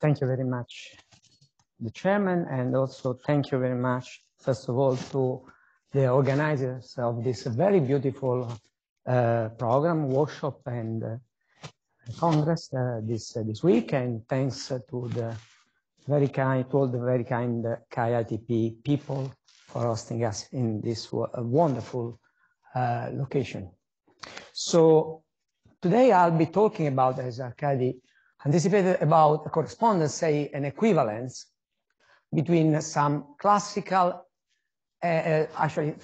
Thank you very much, the chairman, and also thank you very much, first of all, to the organizers of this very beautiful uh, program, workshop, and uh, congress uh, this uh, this week. And thanks to the very kind, to all the very kind uh, KITP people for hosting us in this uh, wonderful uh, location. So today I'll be talking about, as Arkady anticipated about a correspondence, say an equivalence between some classical, uh, uh actually,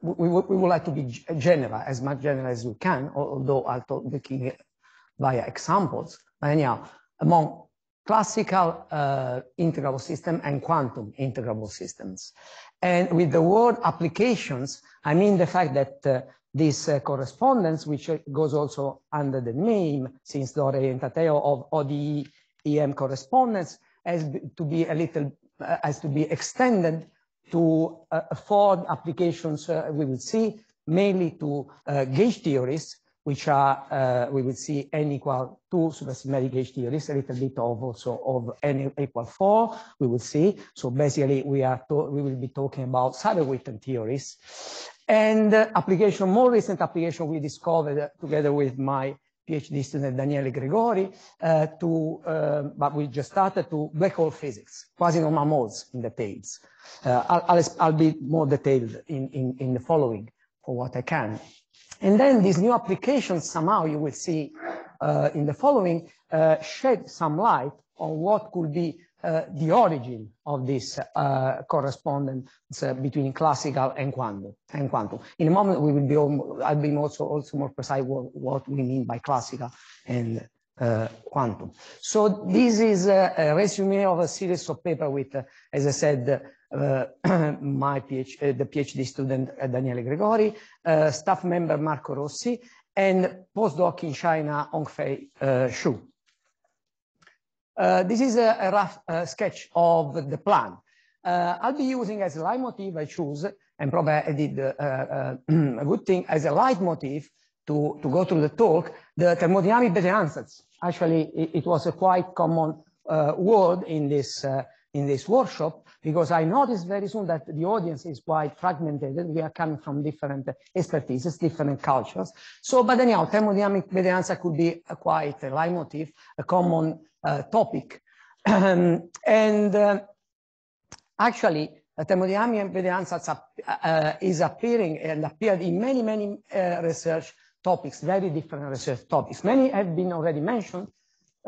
we, we, would like to be general, as much general as we can, although I'll talk the via examples. But anyhow, among classical uh, integrable system and quantum integrable systems. And with the word applications, I mean the fact that uh, this uh, correspondence, which uh, goes also under the name, since the orientateo of ODE EM correspondence, has to be a little, uh, has to be extended to uh, afford applications, uh, we will see, mainly to uh, gauge theories, which are, we will see, n equal 2 supersymmetric gauge theories, a little bit of also of n equal 4, we will see. So basically, we, are we will be talking about saber theories. And application, more recent application we discovered together with my PhD student Daniele Gregori uh, to, uh, but we just started to black hole physics, quasi-normal modes in the Uh, I'll, I'll, I'll, be more detailed in, in, in the following for what I can. And then these new applications somehow you will see uh, in the following uh, shed some light on what could be uh, the origin of this uh, correspondence uh, between classical and quantum. And quantum. In a moment, we will be. I'll be also also more precise what, what we mean by classical and uh, quantum. So this is a, a, resume of a series of paper with, uh, as I said, uh, my PhD, the PhD student Daniele Gregori, staff member Marco Rossi, and postdoc in China Hongfei Shu. Uh, this is a, a rough uh, sketch of the plan. Uh, I'll be using as a leitmotif, I choose, and probably I did uh, uh, a good thing, as a leitmotif to, to go through the talk, the thermodynamic beta answers. Actually, it, it was a quite common word in this, in this workshop, because I noticed very soon that the audience is quite fragmented. We are coming from different expertises, different cultures. So, but anyhow, thermodynamic variance could be a quite a leitmotif, a common uh, topic. and uh, actually, uh, thermodynamic variance is appearing and appeared in many, many uh, research topics, very different research topics. Many have been already mentioned.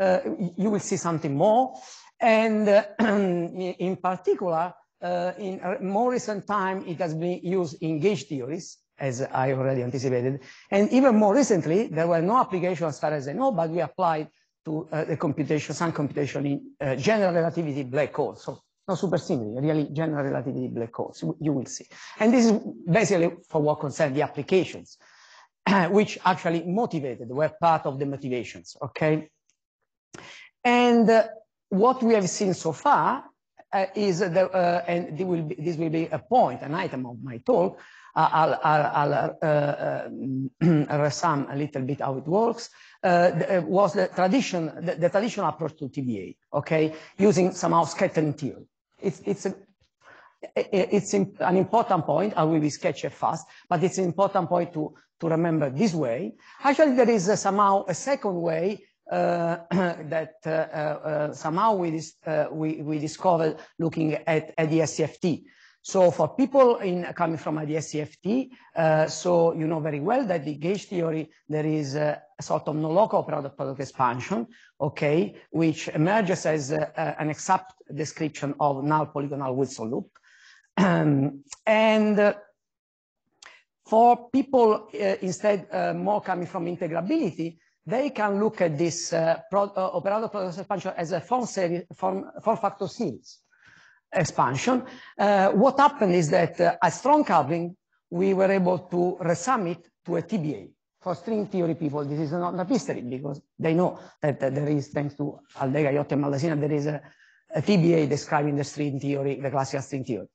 Uh, you will see something more. And uh, in particular, uh, in uh, more recent time, it has been used in gauge theories, as I already anticipated. And even more recently, there were no applications as far as I know, but we applied to uh, the computation, some computation in uh, general relativity black holes. So not super simple, really general relativity black holes, you will see. And this is basically for what concerns the applications, which actually motivated, were part of the motivations, okay? And uh, what we have seen so far uh, is the, uh, and will be, this will be a point, an item of my talk. Uh, I'll, I'll, I'll uh, uh, resum a little bit how it works. Uh, was the tradition, the, the, traditional approach to TBA, okay, using somehow scattering theory. It's it's a, it's an important point. I will be sketch it fast, but it's an important point to to remember this way. Actually, there is a, somehow a second way uh, that uh, uh, somehow we discovered looking at the SCFT. So For people coming from the SCFT, so you know very well that the gauge theory, there is a sort of no-local product expansion, okay, which emerges as an exact description of null polygonal Wilson loop. And For people instead more coming from integrability, they can look at this uh, pro uh, expansion as a form, series, form, form factor series expansion. Uh, what happened is that uh, at strong coupling, we were able to resum it to a TBA. For string theory people, this is not a mystery because they know that uh, there is, thanks to Aldega, Yotte, and Malasina, there is a, a, TBA describing the string theory, the classical string theory.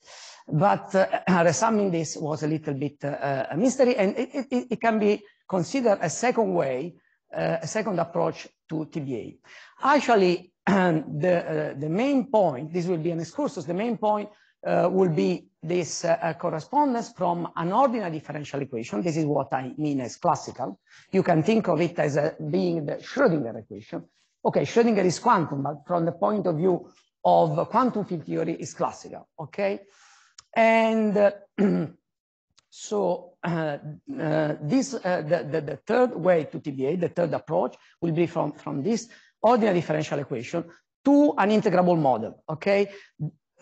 But uh, resumming this was a little bit uh, a mystery, and it, it, it can be considered a second way uh, a second approach to TBA. Actually, the, uh, the main point, this will be an excursus, the main point uh, will be this uh, uh, correspondence from an ordinary differential equation. This is what I mean as classical. You can think of it as a, being the Schrodinger equation. Okay, Schrodinger is quantum, but from the point of view of quantum field theory is classical, okay? And uh, so uh, uh, this, uh, the, the, the, third way to TBA, the third approach will be from, from this ordinary differential equation to an integrable model, okay?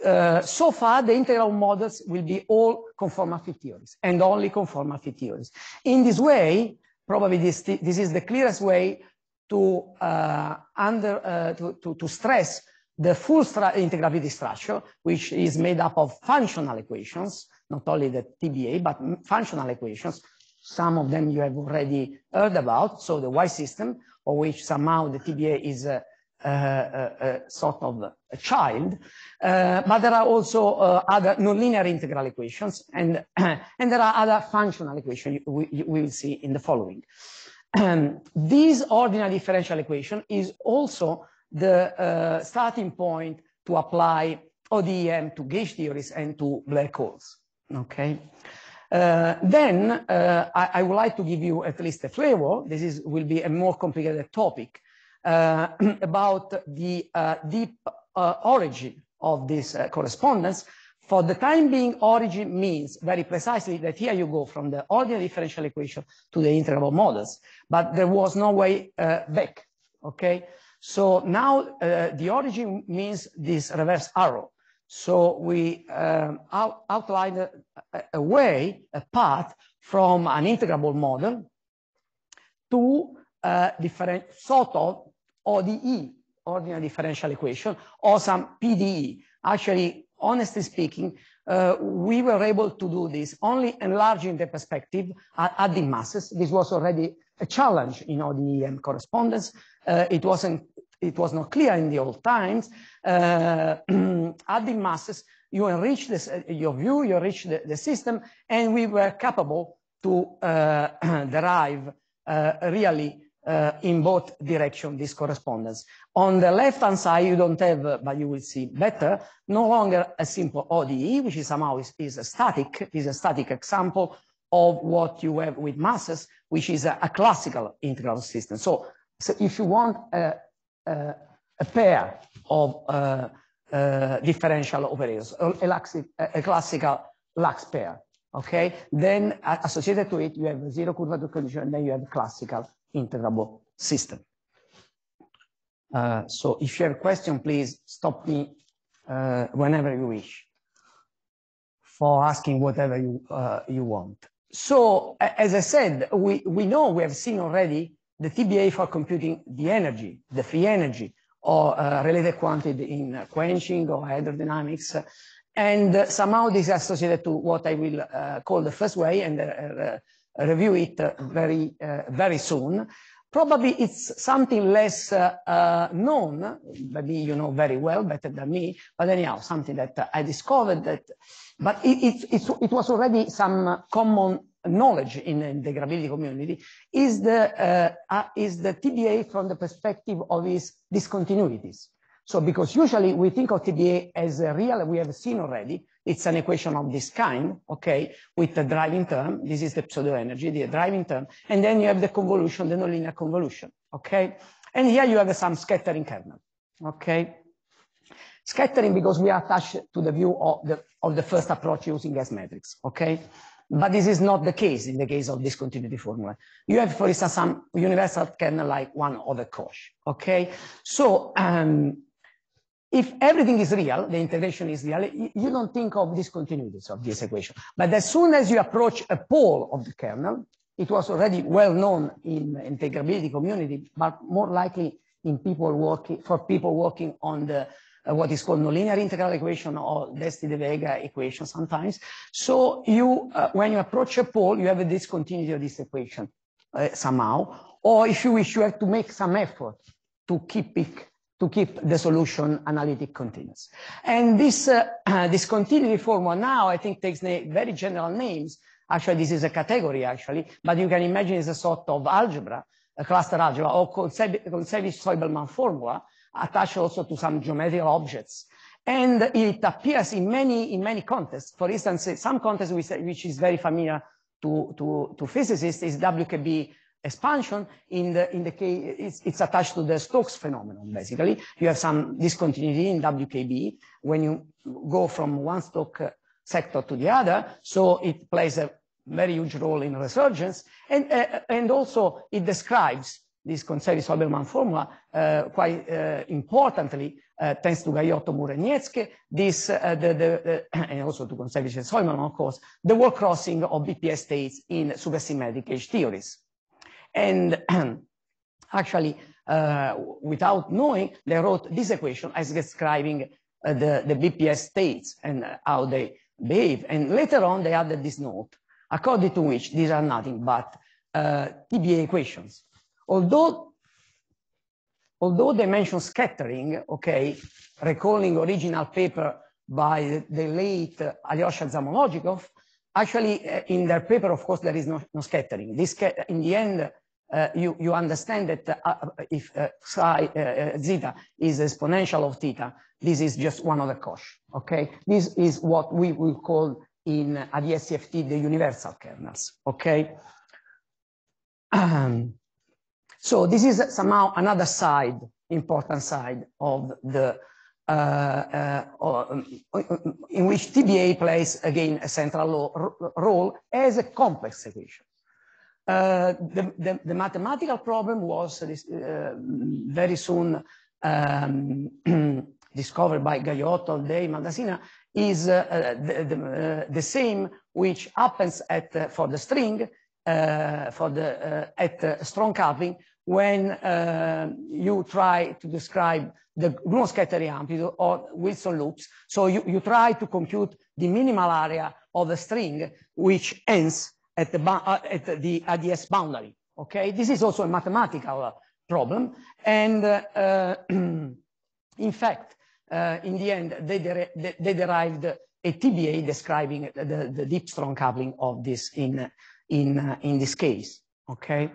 Uh, so far, the integral models will be all conformality theories and only conformality theories. In this way, probably this, this is the clearest way to, uh, under, uh, to, to, to stress the full integrability structure, which is made up of functional equations, not only the TBA, but functional equations. Some of them you have already heard about. So the Y system, of which somehow the TBA is a, a, a, sort of a child. Uh, but there are also uh, other nonlinear integral equations, and, and there are other functional equations we, we will see in the following. Um, this ordinary differential equation is also the uh, starting point to apply ODEM to gauge theories and to black holes. Okay. Uh, then uh, I, I, would like to give you at least a flavor. This is will be a more complicated topic uh, about the uh, deep uh, origin of this uh, correspondence. For the time being, origin means very precisely that here you go from the ordinary differential equation to the interval models, but there was no way back. Okay. So now uh, the origin means this reverse arrow. So we um, outline outlined a, way, a path from an integrable model to a uh, different sort of ODE, ordinary differential equation, or some PDE. Actually, honestly speaking, uh, we were able to do this only enlarging the perspective, adding masses. This was already a challenge in ODEM correspondence. Uh, it wasn't it was not clear in the old times, uh, adding masses, you enrich this, uh, your view, you enrich the, the, system, and we were capable to uh, derive uh, really uh, in both direction this correspondence. On the left-hand side, you don't have, but you will see better, no longer a simple ODE, which is somehow is, is a static, is a static example of what you have with masses, which is a, a classical integral system. So, so if you want a, a, a pair of uh, uh, differential operators, a, classical lax pair, okay? Then associated to it, you have zero curvature condition, and then you have a classical integrable system. Uh, so if you have a question, please stop me uh, whenever you wish for asking whatever you, uh, you want. So as I said, we, we know, we have seen already the TBA for computing the energy, the free energy, or uh, related quantity in uh, quenching or hydrodynamics. And uh, somehow this is associated to what I will uh, call the first way and uh, uh, review it very, very soon. Probably it's something less uh, uh, known, maybe you know very well, better than me, but anyhow, something that I discovered that, but it, it, it, it was already some common knowledge in, in the gravity community, is the, uh, uh, is the TBA from the perspective of its discontinuities. So because usually we think of TBA as real, we have seen already, it's an equation of this kind, okay, with the driving term. This is the pseudo energy, the driving term. And then you have the convolution, the nonlinear convolution, okay? And here you have some scattering kernel, okay? Scattering because we are attached to the view of the, of the first approach using S matrix, okay? But this is not the case in the case of discontinuity formula. You have, for instance, some universal kernel like one over Koch, okay? So, um, if everything is real, the integration is real, you don't think of discontinuities of this equation. But as soon as you approach a pole of the kernel, it was already well known in integrability community, but more likely in people working, for people working on the uh, what is called nonlinear integral equation or Desti de Vega equation sometimes. So you, uh, when you approach a pole, you have a discontinuity of this equation uh, somehow. Or if you wish, you have to make some effort to keep it to keep the solution analytic continuous. And this, uh, uh, this continuity formula now, I think, takes very general names. Actually, this is a category, actually, but you can imagine it's a sort of algebra, a cluster algebra, or Kohlsevic-Teubelman formula, attached also to some geometrical objects. And it appears in many, in many contexts. For instance, some context which, which is very familiar to, to, to physicists is WKB expansion in the, in the case, it's, it's attached to the Stokes phenomenon, basically. You have some discontinuity in WKB when you go from one stock uh, sector to the other. So it plays a very huge role in resurgence. And, uh, and also it describes this Conservi-Soberman formula uh, quite uh, importantly, uh, thanks to Gaiotto Mureniecke, this, uh, the, the, and also to Conservi-Soberman, of course, the wall crossing of BPS states in supersymmetric H theories. And actually, uh, without knowing, they wrote this equation as describing uh, the, the BPS states and uh, how they behave. And later on, they added this note, according to which these are nothing but uh, TBA equations. Although, although they mention scattering, okay, recalling original paper by the late Alyosha Zamonojikov, actually uh, in their paper, of course, there is no, no scattering. This, in the end, uh, you, you understand that uh, uh if uh, psi, uh, uh, zeta is exponential of theta, this is just one of the cosh, okay? This is what we will call in at the SCFT the universal kernels, okay? Um, so this is somehow another side, important side of the, um, um, in which TBA plays again a central role as a complex equation. Uh, the, the, the, mathematical problem was uh, very soon um, discovered by Gaiotto, Day, Maldacena, is uh, uh the, uh, the, same which happens at, uh, for the string, for the, at strong coupling, when you try to describe the Grunov scattering amplitude or Wilson loops. So you, you try to compute the minimal area of the string, which ends at the, uh, at the ADS boundary. Okay, this is also a mathematical uh, problem. And uh, in fact, in the end, they, they derived a TBA describing the, the, deep strong coupling of this in, in, in this case. Okay.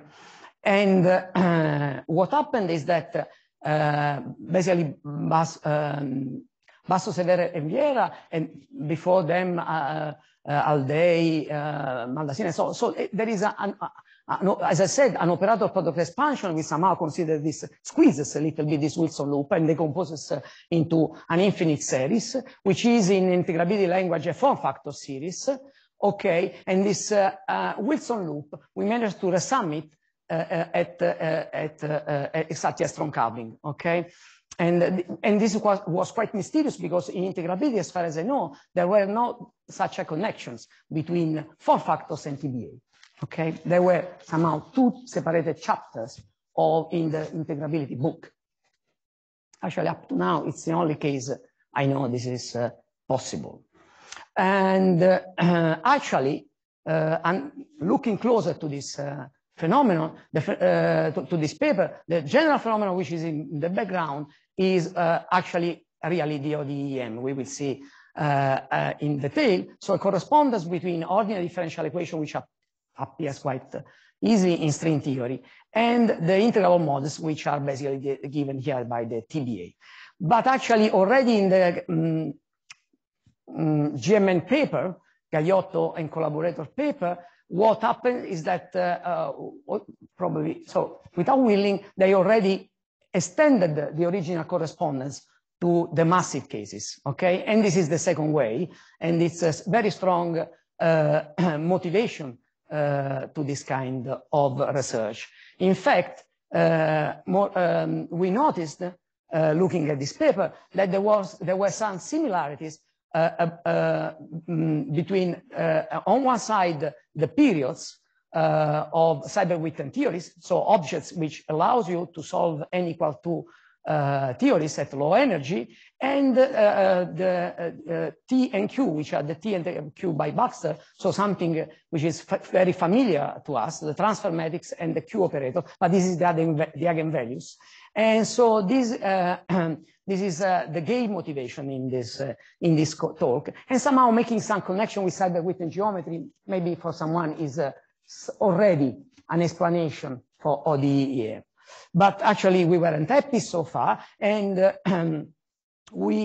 And uh, what happened is that uh, basically Bas, um, Basso and Viera, and before them, uh, uh, Aldei, uh, So, so eh, there is, a, an, a, no, as I said, an operator product expansion. We somehow consider this squeezes a little bit this Wilson loop and decomposes uh, into an infinite series, which is in integrability language a form factor series. Okay, and this uh, uh, Wilson loop, we managed to resum it uh, at, uh, at uh, uh, exactly a strong coupling. Okay, and, and this was, was quite mysterious because in integrability, as far as I know, there were no such connections between four factors and TBA. Okay, there were somehow two separated chapters all in the integrability book. Actually, up to now, it's the only case I know this is uh, possible. And uh, actually, uh, and looking closer to this uh, phenomenon, the, uh, to, to, this paper, the general phenomenon which is in the background is uh, actually really the ODEM. We will see uh, uh, in detail. So a correspondence between ordinary differential equation, which appears quite easy in string theory, and the integrable models, which are basically given here by the TBA. But actually already in the um, mm, um, mm, GMN paper, Gaiotto and collaborator paper, what happened is that uh, uh, probably, so without willing, they already extended the original correspondence to the massive cases, okay? And this is the second way, and it's a very strong uh, motivation uh, to this kind of research. In fact, uh, more, um, we noticed, uh, looking at this paper, that there, was, there were some similarities uh, uh, between, on one side, the periods uh, of cyber Witten theories, so objects which allows you to solve n equal to uh, theories at low energy, and uh, uh the uh, uh, T and Q, which are the T and Q by Baxter, so something which is very familiar to us, the transfer matrix and the Q operator, but this is the, the eigenvalues. And so this, this is the gay motivation in this, in this talk, and somehow making some connection with cyber Witten geometry, maybe for someone is already an explanation for ODE But actually, we weren't happy so far, and uh, we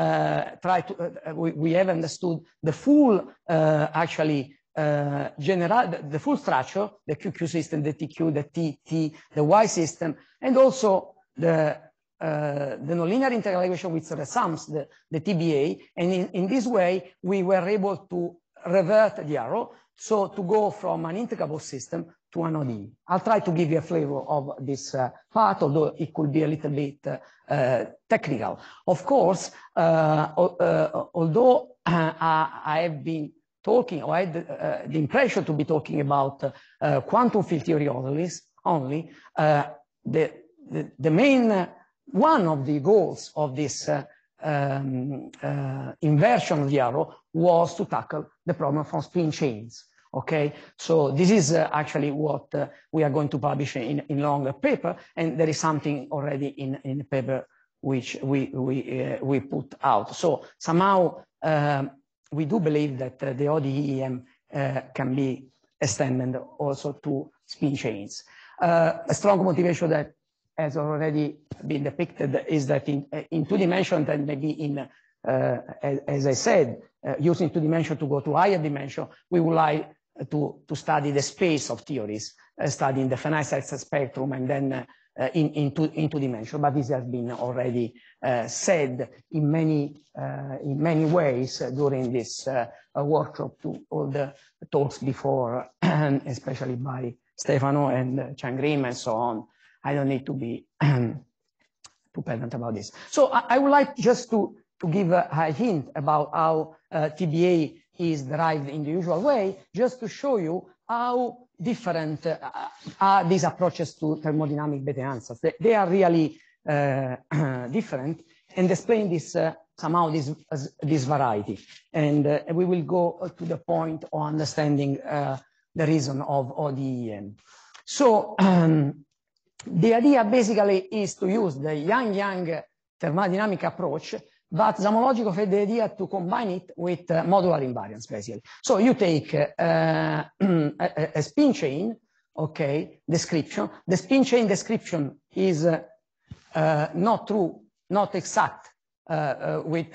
uh, try to uh, uh, we, we have understood the full uh, actually uh, general the, the full structure, the QQ system, the TQ, the TT, the Y system, and also the uh, the nonlinear integral equation with the sums, the, the TBA, and in, in this way we were able to revert the arrow so to go from an integrable system to an ODE. I'll try to give you a flavor of this uh, part, although it could be a little bit uh, uh technical. Of course, uh, uh, although I have been talking, or I had the, the impression to be talking about quantum field theory only, the, the, the, main, one of the goals of this um, uh, inversion of the arrow was to tackle the problem from spin chains. Okay, so this is uh, actually what uh, we are going to publish in, in longer paper, and there is something already in, in the paper which we, we, we put out. So somehow um, we do believe that the ODEM can be extended also to spin chains. a strong motivation that has already been depicted is that in, in two dimensions and maybe in, uh, as, as, I said, uh, using two dimensions to go to higher dimension, we would like to, to study the space of theories, uh, studying the finite spectrum and then uh, in, in, two, in two dimensions, but this has been already uh, said in many, uh, in many ways during this workshop to all the talks before, especially by Stefano and Changrim and so on. I don't need to be too pedant about this. So I, I, would like just to, to give a, a hint about how uh, TBA is derived in the usual way, just to show you how different uh, uh are these approaches to thermodynamic beta answers. They, they are really uh, different and explain this uh, somehow this this variety. And uh, we will go to the point of understanding the reason of ODEM. So um, the idea basically is to use the Yang-Yang thermodynamic approach, but Zamologico had the idea to combine it with uh, modular invariance, basically. So you take uh, a, a, spin chain, okay, description. The spin chain description is uh, uh not true, not exact uh, uh, with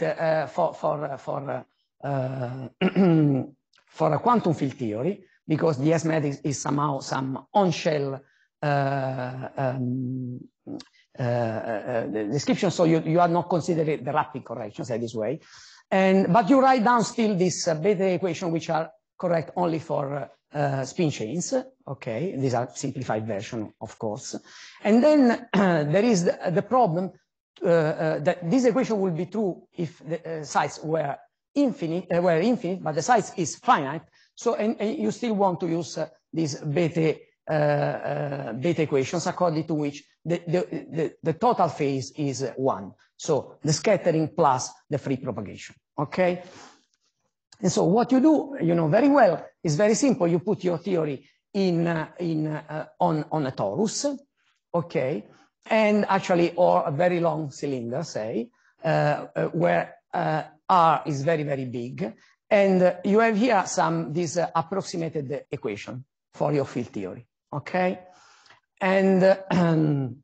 for for for for a quantum field theory because the S matrix is somehow some on-shell uh, um, uh, uh, description, so you, you are not considering the rapid correction, say this way. And, but you write down still this beta equation, which are correct only for uh, spin chains. Okay, these are simplified version, of course. And then there is the, the problem uh, that this equation will be true if the size were infinite, were infinite, but the size is finite. So and, and you still want to use this beta uh, uh, beta equations according to which the, the, the, the total phase is one. So the scattering plus the free propagation, okay? And so what you do, you know very well, is very simple. You put your theory in, uh, in, uh, on, on a torus, okay? And actually, or a very long cylinder, say, uh, uh where R is very, very big. And you have here some, this approximated equation for your field theory okay? And, uh,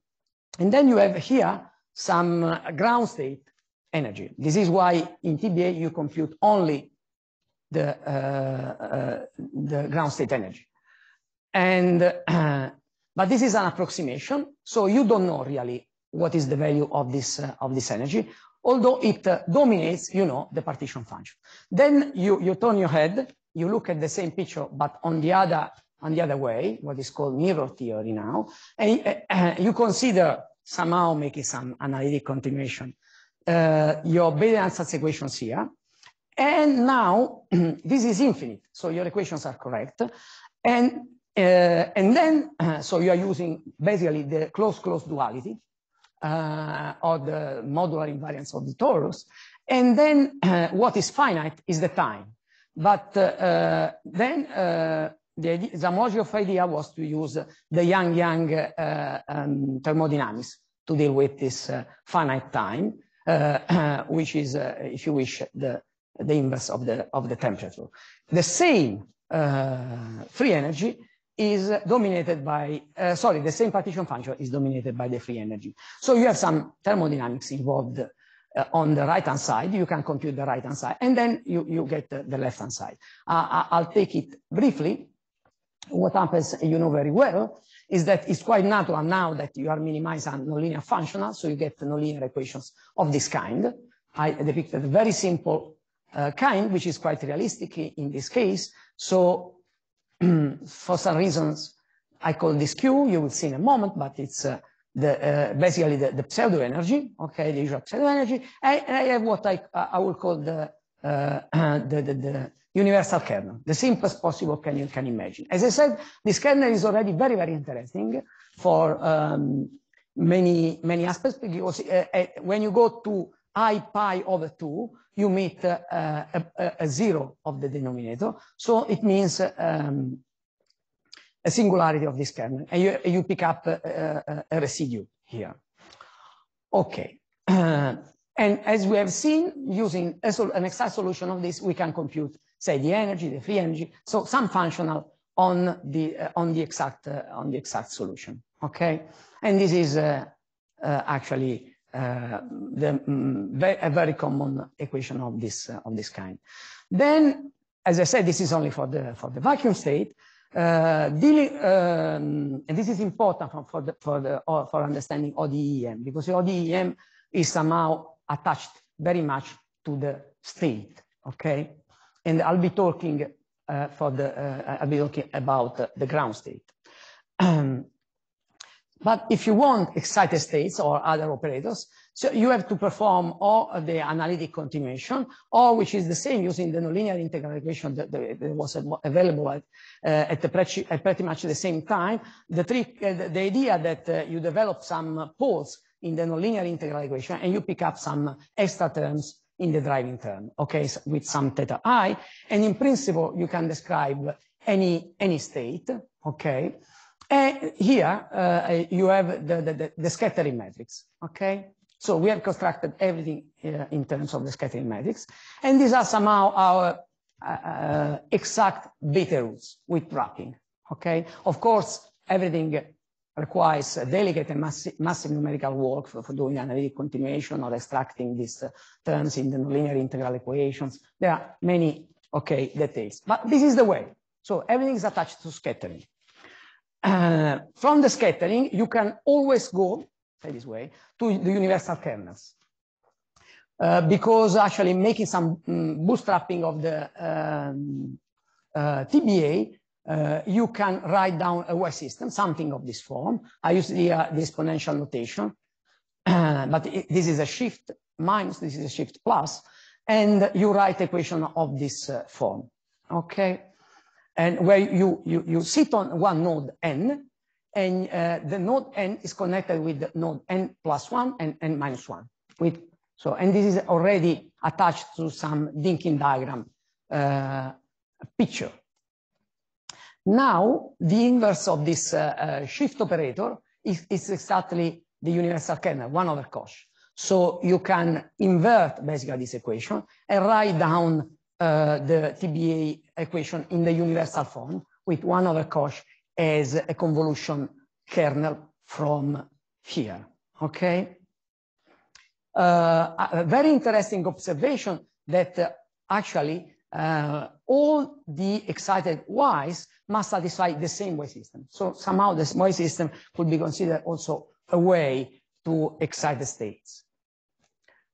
and then you have here some uh, ground state energy. This is why in TBA you compute only the, uh, uh, the ground state energy. And, but this is an approximation, so you don't know really what is the value of this, uh, of this energy, although it uh, dominates, you know, the partition function. Then you, you turn your head, you look at the same picture, but on the other and the other way, what is called mirror theory now, and uh, uh you consider somehow making some analytic continuation, uh, your Boolean ansatz equations here. And now this is infinite, so your equations are correct. And, uh, and then, uh, so you are using basically the closed-closed duality uh, or the modular invariance of the torus. And then what is finite is the time. But then the Zamoyski of idea was to use the young young uh, um, thermodynamics to deal with this uh, finite time, uh, which is, uh, if you wish, the, the inverse of the, of the temperature. The same uh, free energy is dominated by, uh, sorry, the same partition function is dominated by the free energy. So you have some thermodynamics involved uh, on the right-hand side, you can compute the right-hand side, and then you, you get the, the left-hand side. Uh, I'll take it briefly what happens, you know very well, is that it's quite natural now that you are minimizing nonlinear functional, so you get nonlinear equations of this kind. I depicted a very simple uh, kind, which is quite realistic in this case. So for some reasons, I call this Q, you will see in a moment, but it's uh, the, uh, basically the, the pseudo energy, okay, the usual pseudo energy. and I have what I, I will call the uh, the, the, the universal kernel, the simplest possible kernel you can imagine. As I said, this kernel is already very, very interesting for um, many, many aspects because uh, uh, when you go to i pi over 2, you meet uh, a, a, zero of the denominator. So it means um, a singularity of this kernel and you, you pick up uh, uh, a residue here. Okay. And as we have seen, using an exact solution of this, we can compute, say, the energy, the free energy, so some functional on the uh, on the exact uh, on the exact solution. Okay, and this is uh, uh actually uh, the mm, a very common equation of this uh, of this kind. Then, as I said, this is only for the for the vacuum state. dealing, um, and this is important for, for the, for the for understanding ODEM because ODEM is somehow attached very much to the state, okay? And I'll be talking uh, for the, uh, I'll be talking about uh, the ground state. Um, but if you want excited states or other operators, so you have to perform all the analytic continuation, or which is the same using the nonlinear integral equation that, that was available at, uh, at, the at pretty much the same time. The trick, uh, the, the idea that uh, you develop some poles in the nonlinear integral equation, and you pick up some extra terms in the driving term, okay, so with some theta i. And in principle, you can describe any, any state, okay? And here, uh, you have the, the, the, scattering matrix, okay? So we have constructed everything uh, in terms of the scattering matrix. And these are somehow our uh, uh exact beta roots with wrapping, okay? Of course, everything requires a delicate and massive, massive numerical work for, for, doing analytic continuation or extracting these uh, terms in the nonlinear integral equations. There are many, okay, details, but this is the way. So everything is attached to scattering. Uh, from the scattering, you can always go, say this way, to the universal kernels. Uh, because actually making some um, bootstrapping of the um, uh, TBA uh, you can write down a system, something of this form. I use the, uh, the exponential notation, but it, this is a shift minus, this is a shift plus, and you write equation of this uh, form, okay? And where you, you, you sit on one node n, and uh, the node n is connected with the node n plus one and n minus one. With, so, and this is already attached to some Dinkin diagram uh, picture. Now, the inverse of this uh, uh, shift operator is, is exactly the universal kernel, one over cosh. So you can invert basically this equation and write down uh, the TBA equation in the universal form with one over cosh as a convolution kernel from here, okay? Uh, a very interesting observation that uh, actually uh, all the excited Ys must satisfy the same wave system. So somehow this wave system could be considered also a way to excite the states.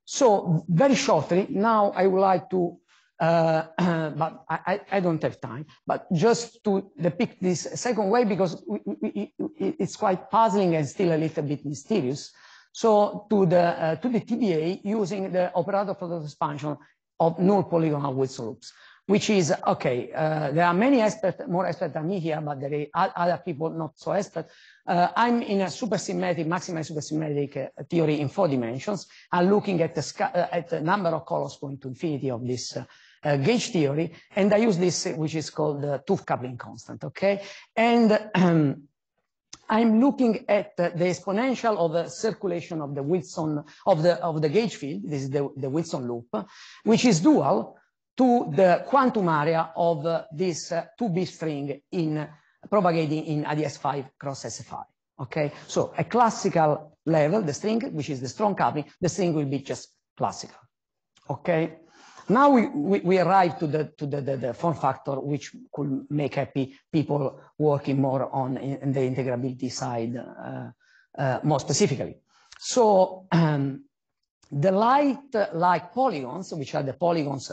So very shortly, now I would like to, uh, but I, I, don't have time, but just to depict this second way because it's quite puzzling and still a little bit mysterious. So to the, uh, to the TBA using the operator product expansion of null polygonal Wilson loops, which is, okay, uh, there are many experts, more experts than me here, but there are other people not so expert. Uh, I'm in a supersymmetric, maximally supersymmetric uh, theory in four dimensions. I'm looking at the, uh, at the number of colors going to infinity of this uh, uh, gauge theory, and I use this, which is called the tooth coupling constant, okay? And um, I'm looking at the exponential of the circulation of the Wilson of the of the gauge field. This is the, the Wilson loop, which is dual to the quantum area of uh, this uh, 2B string in uh, propagating in ADS5 cross SFI. Okay, so a classical level, the string, which is the strong coupling, the string will be just classical. Okay. Now we, we, we arrive to, the, to the, the, the, form factor, which could make happy people working more on in, the integrability side uh, uh, more specifically. So um, the light like polygons, which are the polygons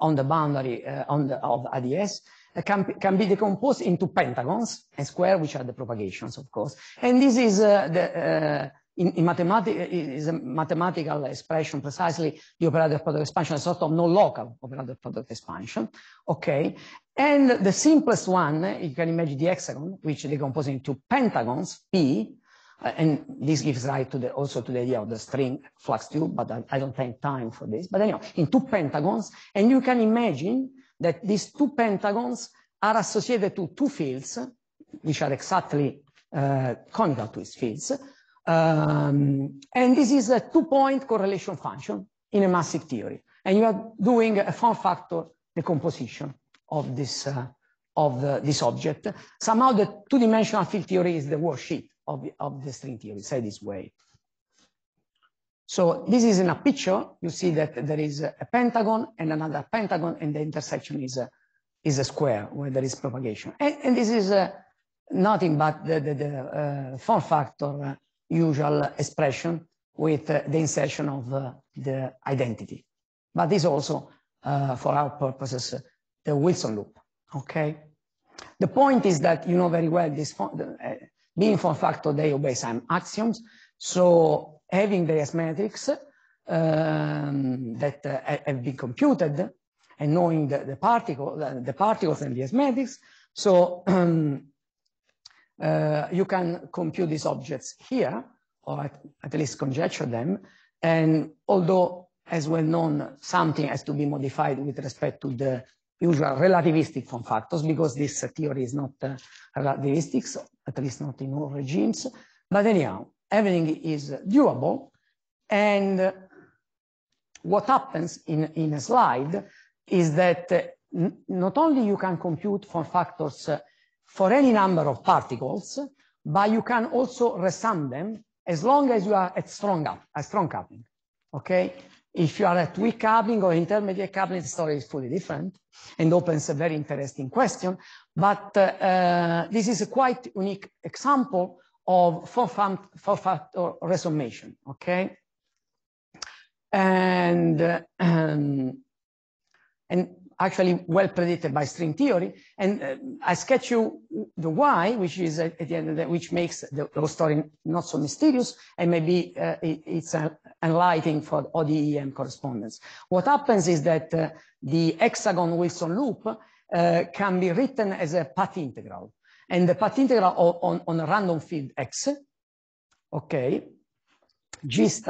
on the boundary uh, on the, of ADS, uh, can, can be decomposed into pentagons and square, which are the propagations, of course. And this is uh, the uh, in, in mathematics eh, eh, is a mathematical expression precisely the operator product expansion, is sort of non-local operator product expansion, okay? And the simplest one, you can imagine the hexagon, which decomposes into pentagons, P, uh, and this gives rise right to the, also to the idea of the string flux tube, but I, I don't have time for this. But anyhow, in two pentagons, and you can imagine that these two pentagons are associated to two fields, which are exactly uh, conical to its fields, um, and this is a two-point correlation function in a massive theory. And you are doing a form factor decomposition of this, uh, of the, uh, this object. Somehow the two-dimensional field theory is the worksheet of the, of the string theory, say this way. So this is in a picture. You see that there is a pentagon and another pentagon, and the intersection is a, is a square where there is propagation. And, and this is uh, nothing but the, the, the uh, form factor uh, usual expression with the insertion of uh, the identity. But this also, uh, for our purposes, the Wilson loop, okay? The point is that you know very well this uh, being form factor, they obey some axioms. So having various metrics um, that uh, have been computed and knowing the, the particle, the, particles and the metrics. So um, uh, you can compute these objects here, or at, at, least conjecture them. And although, as well known, something has to be modified with respect to the usual relativistic form factors, because this theory is not uh, relativistic, so at least not in all regimes. But anyhow, everything is doable. And what happens in, in a slide is that uh, not only you can compute form factors uh, for any number of particles, but you can also resum them as long as you are at strong up, at strong coupling. Okay? If you are at weak coupling or intermediate coupling, the story is fully different and opens a very interesting question. But uh, uh, this is a quite unique example of four-factor four resummation, okay? And, uh, um, and actually well predicted by string theory. And uh, I sketch you the why, which is uh, at, the end of the, which makes the whole story not so mysterious and maybe uh, it, it's uh, enlightening for ODEM correspondence. What happens is that uh, the hexagon Wilson loop uh, can be written as a path integral and the path integral on, on a random field X. Okay. G is,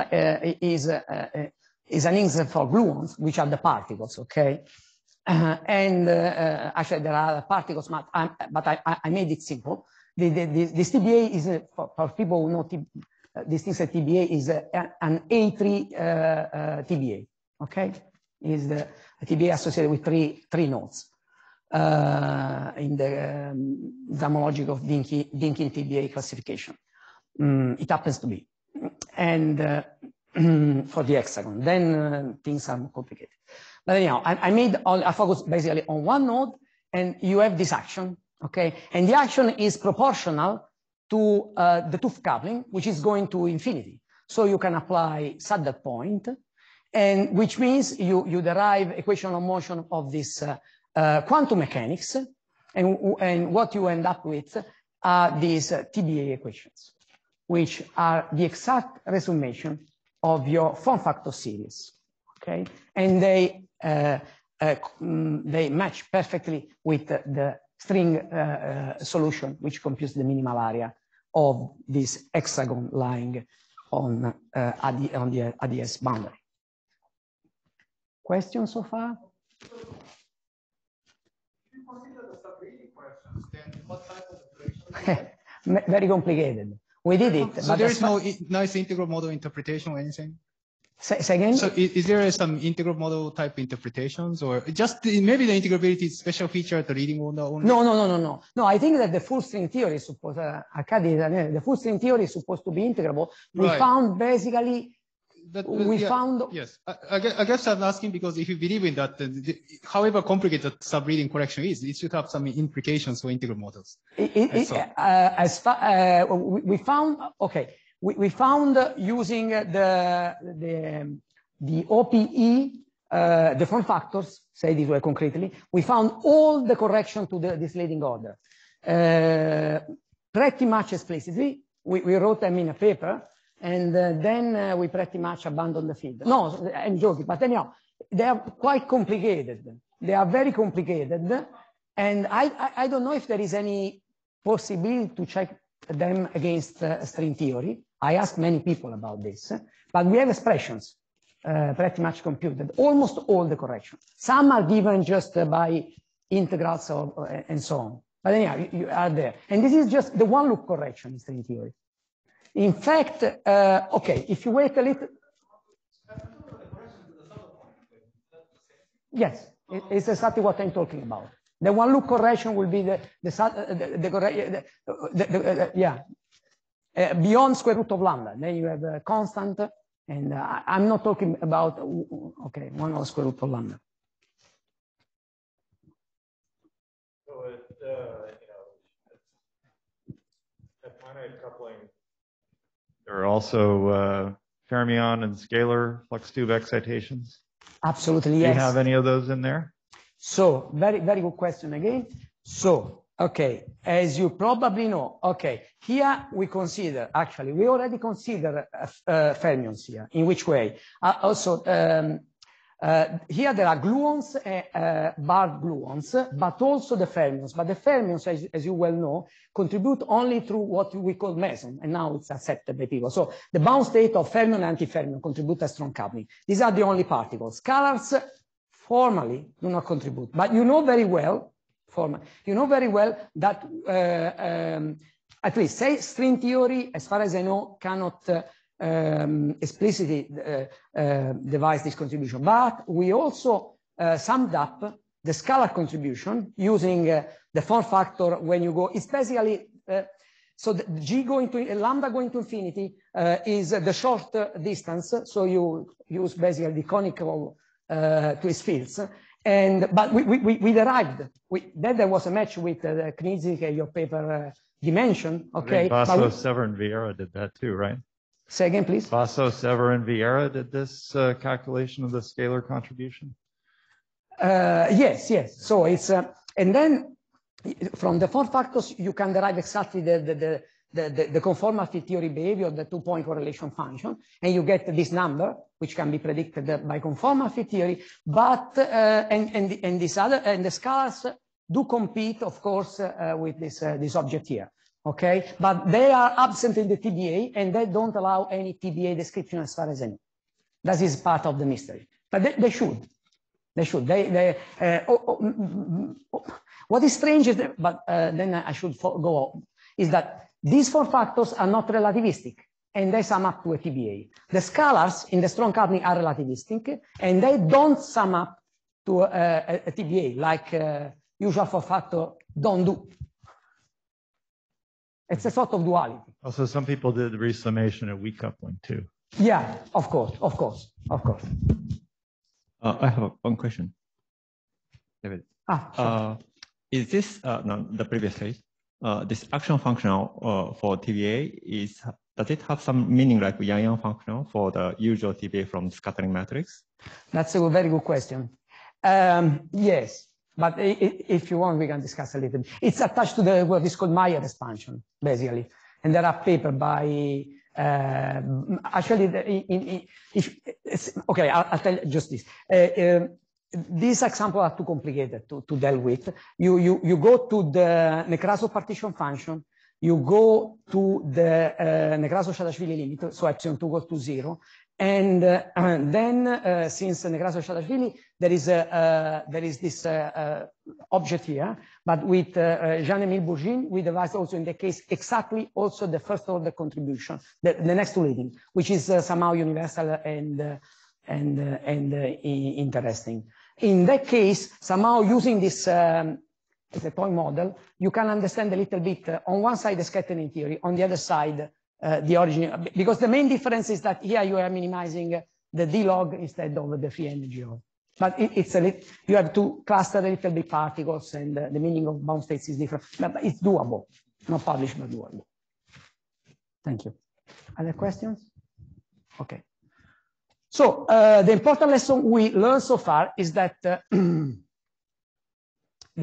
is an instance for gluons, which are the particles, okay? Uh, and uh, uh actually there are particles, but, I, but I, I, made it simple. The, the, this TBA is, uh, for, for, people who know T, uh, this is uh, a TBA, is a, an A3 TBA, okay? Is the TBA associated with three, three nodes in the um, of Dinkin, TBA classification. Mm, it happens to be. And for the hexagon, then things are more complicated. But anyhow, I, I made all, I focus basically on one node and you have this action, okay? And the action is proportional to uh, the tooth coupling, which is going to infinity. So you can apply saddle point, and which means you, you derive equation of motion of this uh, uh, quantum mechanics, and, and what you end up with are these uh, TBA equations, which are the exact resummation of your form factor series, okay? And they uh, uh, mm, they match perfectly with the string uh, solution, which computes the minimal area of this hexagon lying on, the, on the ADS boundary. Questions so far? Very complicated. We did it. So there is no nice integral model interpretation or anything? Say, say again? So is, is, there some integral model type interpretations or just the, maybe the integrability is special feature at the leading model only? No, no, no, no, no. No, I think that the full string theory is supposed, uh, the full string theory is supposed to be integrable. We right. found basically that, uh, we yeah, found yes I, I, guess, I, am asking because if you believe in that then the, however complicated subreading correction is it should have some implications for integral models it, it, so. uh, as far uh, we found okay we, we found using the, the, the OPE, uh, the form factors, say this way concretely, we found all the correction to the, this leading order. Uh, pretty much explicitly, we, we wrote them in a paper, and uh, then uh, we pretty much abandoned the field. No, I'm joking, but anyhow, they are quite complicated. They are very complicated, and I, I, I don't know if there is any possibility to check them against uh, string theory. I asked many people about this, but we have expressions uh, pretty much computed, almost all the corrections. Some are given just uh, by integrals of, uh, and so on. But anyhow, you, you, are there. And this is just the one loop correction in string theory. In fact, uh, okay, if you wait a little. Yes, it's exactly what I'm talking about. The one loop correction will be the, the, uh, the, the, uh, uh, yeah, beyond square root of lambda. Then you have a constant, and I'm not talking about, okay, one or square root of lambda. there are also fermion and scalar flux tube excitations. Absolutely, yes. Do you have any of those in there? So very, very good question again. So, okay, as you probably know, okay, here we consider, actually, we already consider uh, uh, fermions here. In which way? Uh, also, um, here there are gluons, barred gluons, but also the fermions. But the fermions, as, as, you well know, contribute only through what we call meson, and now it's accepted by people. So the bound state of fermion and antifermion contribute as strong coupling. These are the only particles. Scalars formally do not contribute. But you know very well, formal, you know very well that uh, um, at least say string theory, as far as I know, cannot uh, um, explicitly uh, uh devise this contribution. But we also uh, summed up the scalar contribution using uh, the form factor when you go, especially so the g going to lambda going to infinity uh, is the short uh, distance. So you use basically the conical uh, to his fields. And but we, we, we arrived. We, then there was a match with uh, Knizig, your paper uh, dimension. Okay. Basso Severin Vieira did that too, right? Say again, please. Basso Severin Vieira did this uh, calculation of the scalar contribution. Uh, yes, yes. So it's and then from the four factors you can derive exactly the the, the the, the, the conformal theory behavior of the two-point correlation function, and you get this number, which can be predicted by conformal theory, but, uh, and, and, and this other, and the scalars do compete, of course, uh, with this, uh, this object here, okay? But they are absent in the TBA, and they don't allow any TBA description as far as I know. That is part of the mystery, but they, they should. They should. They, they, uh, oh, oh, mm, mm, mm, oh, what is strange is, that, but uh, then I should go on, is that these four factors are not relativistic, and they sum up to a TBA. The scalars in the strong coupling are relativistic, and they don't sum up to a, a TBA like uh, usual four factor don't do. It's a sort of duality. Also, some people did resummation at weak coupling too. Yeah, of course, of course, of course. Uh, I have one question, David. Ah, sure. uh, is this uh, no, the previous slide? Uh, this action functional uh, for TVA is, does it have some meaning like Yang-Yang functional for the usual TVA from scattering matrix? That's a very good question. Um, yes, but if you want, we can discuss a little. It's attached to the what is called Mayer expansion, basically. And there are papers by uh, actually, the, in, in, if, okay, I'll, I'll, tell just this. Uh, um, these examples are too complicated to, to deal with. You, you, you go to the Nekrasov partition function, you go to the uh, Nekrasov-Shadashvili limit, so epsilon 2 goes to 0, and, uh, and then uh, since Nekrasov-Shadashvili, there is, a, uh, there is this uh, uh, object here, but with uh, Jean-Emile Bourgin, we devised also in the case exactly also the first order contribution, the, the next leading, which is somehow universal and, and, and interesting. In that case, somehow using this um, the toy model, you can understand a little bit uh, on one side the scattering theory, on the other side uh, the origin, because the main difference is that here you are minimizing the d log instead of the free energy log. But it, it's a little, you have to cluster a little bit particles and uh, the meaning of bound states is different, but it's doable, not published, but doable. Thank you. Other questions? Okay. So uh, the important lesson we learned so far is that uh, the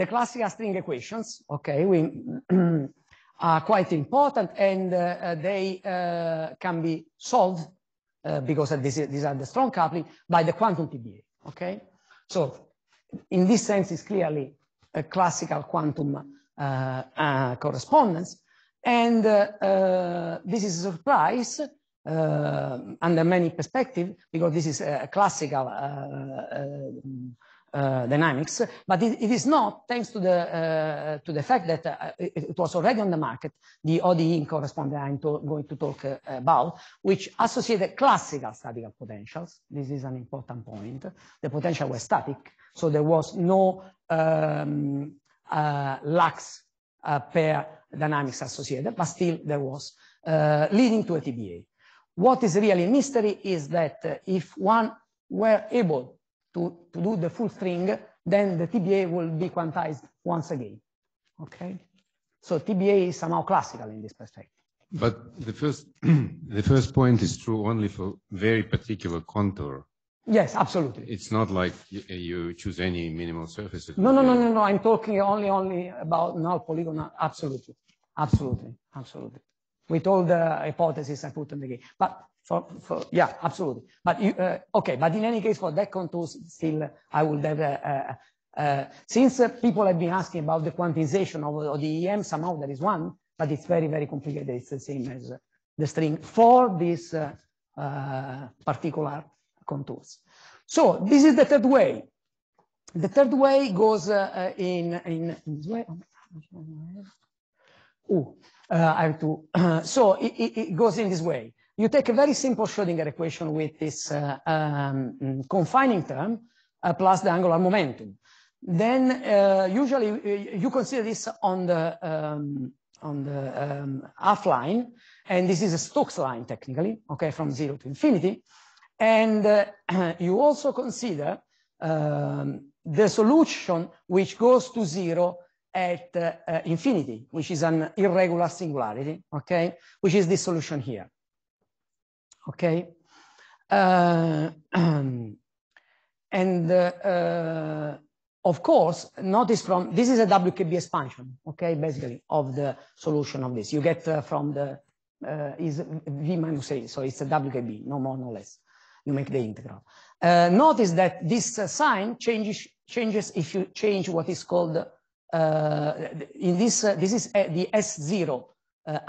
classical string equations, okay, we are quite important and uh, uh they uh, can be solved uh, because this is, these are the strong coupling by the quantum PDA, okay? So in this sense, it's clearly a classical quantum correspondence. And this is a surprise uh, under many perspectives, because this is a classical uh, uh, uh, dynamics, but it, it is not thanks to the uh, to the fact that uh, it, it, was already on the market, the ODE correspondence I'm to, going to talk about, which associated classical statical potentials. This is an important point. The potential was static, so there was no um, lax pair dynamics associated, but still there was, leading to a TBA. What is really a mystery is that if one were able to, to do the full string, then the TBA will be quantized once again. Okay? So TBA is somehow classical in this perspective. But the first, the first point is true only for very particular contour. Yes, absolutely. It's not like you choose any minimal surface. No, no, no, no, no. I'm talking only, only about null polygonal. Absolutely, absolutely, absolutely with all the hypotheses I put on the game. But for, for yeah, absolutely. But you, uh, okay, but in any case, for that contour, still I would have. Uh, uh, uh since uh, people have been asking about the quantization of, of, the EM, somehow there is one, but it's very, very complicated. It's the same as uh, the string for this particular contours. So this is the third way. The third way goes in, in, in this way. Ooh, uh, I have to. so it, it, goes in this way. You take a very simple Schrodinger equation with this uh, um, confining term uh, plus the angular momentum. Then uh, usually uh, you consider this on the um, on the um, half line, and this is a Stokes line technically, okay, from zero to infinity. And you also consider um, the solution which goes to zero at uh, uh, infinity, which is an irregular singularity, okay, which is this solution here, okay? Uh, and uh, uh, of course, notice from, this is a WKB expansion, okay, basically, of the solution of this. You get uh, from the, is V minus A, so it's a WKB, no more, no less. You make the integral. notice that this sign changes, changes if you change what is called uh, in this, uh, this is uh, the S0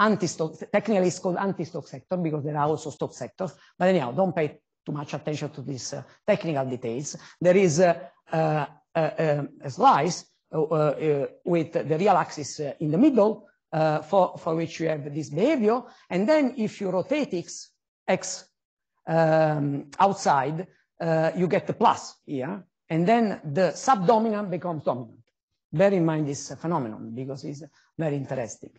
anti-stock, technically it's called anti-stock sector because there are also stock sectors, but anyhow, don't pay too much attention to these technical details. There is a, um, a slice with the real axis in the middle, uh, for, for which you have this behavior. And then if you rotate x, x um, outside, uh, you get the plus here. And then the subdominant becomes dominant. Bear in mind this phenomenon because it's very interesting.